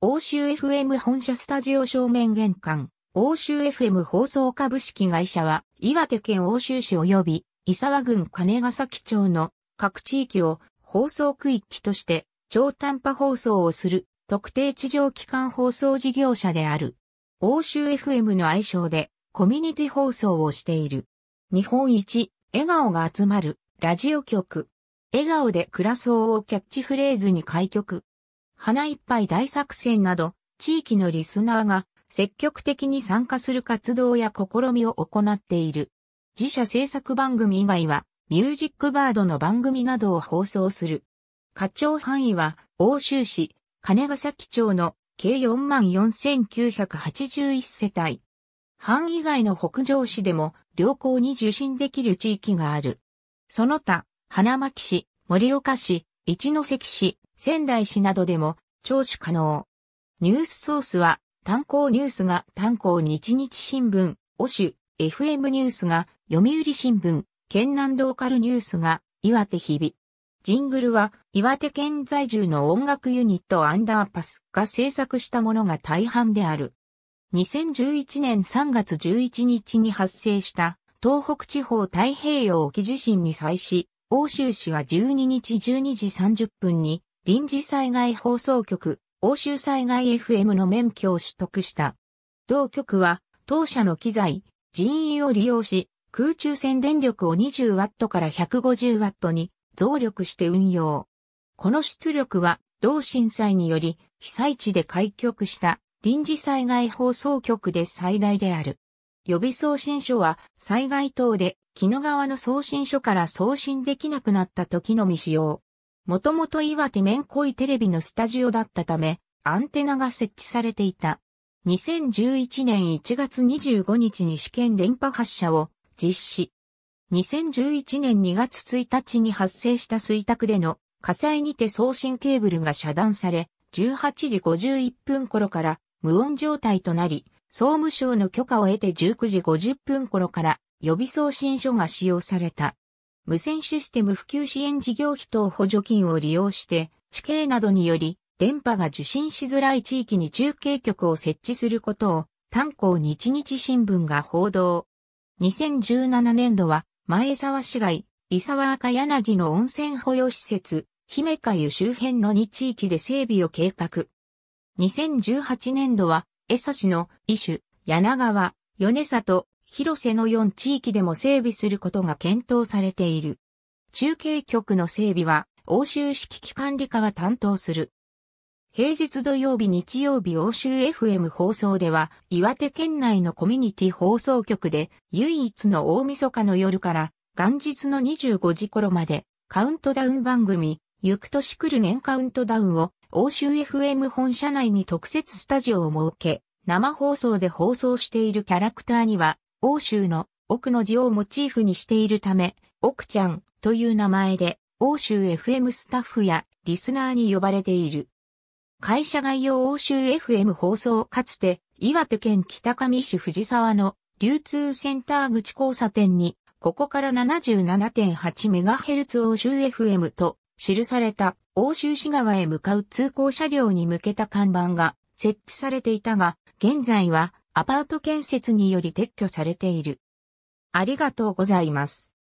欧州 FM 本社スタジオ正面玄関、欧州 FM 放送株式会社は、岩手県欧州市及び、伊沢郡金ヶ崎町の各地域を放送区域として、超短波放送をする特定地上機関放送事業者である。欧州 FM の愛称でコミュニティ放送をしている。日本一、笑顔が集まるラジオ局。笑顔で暮らそうをキャッチフレーズに開局。花いっぱい大作戦など、地域のリスナーが積極的に参加する活動や試みを行っている。自社制作番組以外は、ミュージックバードの番組などを放送する。課長範囲は、欧州市、金ヶ崎町の計44,981世帯。範囲外の北上市でも良好に受信できる地域がある。その他、花巻市、盛岡市、一関市、仙台市などでも聴取可能。ニュースソースは、炭鉱ニュースが炭鉱日日新聞、オシュ、FM ニュースが読売新聞、県南ローカルニュースが岩手日々。ジングルは岩手県在住の音楽ユニットアンダーパスが制作したものが大半である。2011年3月11日に発生した東北地方太平洋沖地震に際し、欧州市は12日12時30分に臨時災害放送局、欧州災害 FM の免許を取得した。同局は、当社の機材、人員を利用し、空中線電力を 20W から 150W に増力して運用。この出力は、同震災により、被災地で開局した臨時災害放送局で最大である。予備送信所は、災害等で、木の川の送信所から送信できなくなった時のみ使用。もともと岩手面恋テレビのスタジオだったため、アンテナが設置されていた。2011年1月25日に試験電波発射を実施。2011年2月1日に発生した水卓での火災にて送信ケーブルが遮断され、18時51分頃から無音状態となり、総務省の許可を得て19時50分頃から予備送信書が使用された。無線システム普及支援事業費等補助金を利用して、地形などにより、電波が受信しづらい地域に中継局を設置することを、炭鉱日日新聞が報道。2017年度は、前沢市街、伊沢赤柳の温泉保養施設、姫か湯周辺の2地域で整備を計画。2018年度は、江差市の伊種、柳川、米里、広瀬の4地域でも整備することが検討されている。中継局の整備は、欧州式機管理課が担当する。平日土曜日日曜日欧州 FM 放送では、岩手県内のコミュニティ放送局で、唯一の大晦日の夜から、元日の25時頃まで、カウントダウン番組、ゆく年来る年カウントダウンを、欧州 FM 本社内に特設スタジオを設け、生放送で放送しているキャラクターには、欧州の奥の字をモチーフにしているため、奥ちゃんという名前で、欧州 FM スタッフやリスナーに呼ばれている。会社概要欧州 FM 放送かつて、岩手県北上市藤沢の流通センター口交差点に、ここから 77.8MHz 欧州 FM と記された欧州市側へ向かう通行車両に向けた看板が設置されていたが、現在はアパート建設により撤去されている。ありがとうございます。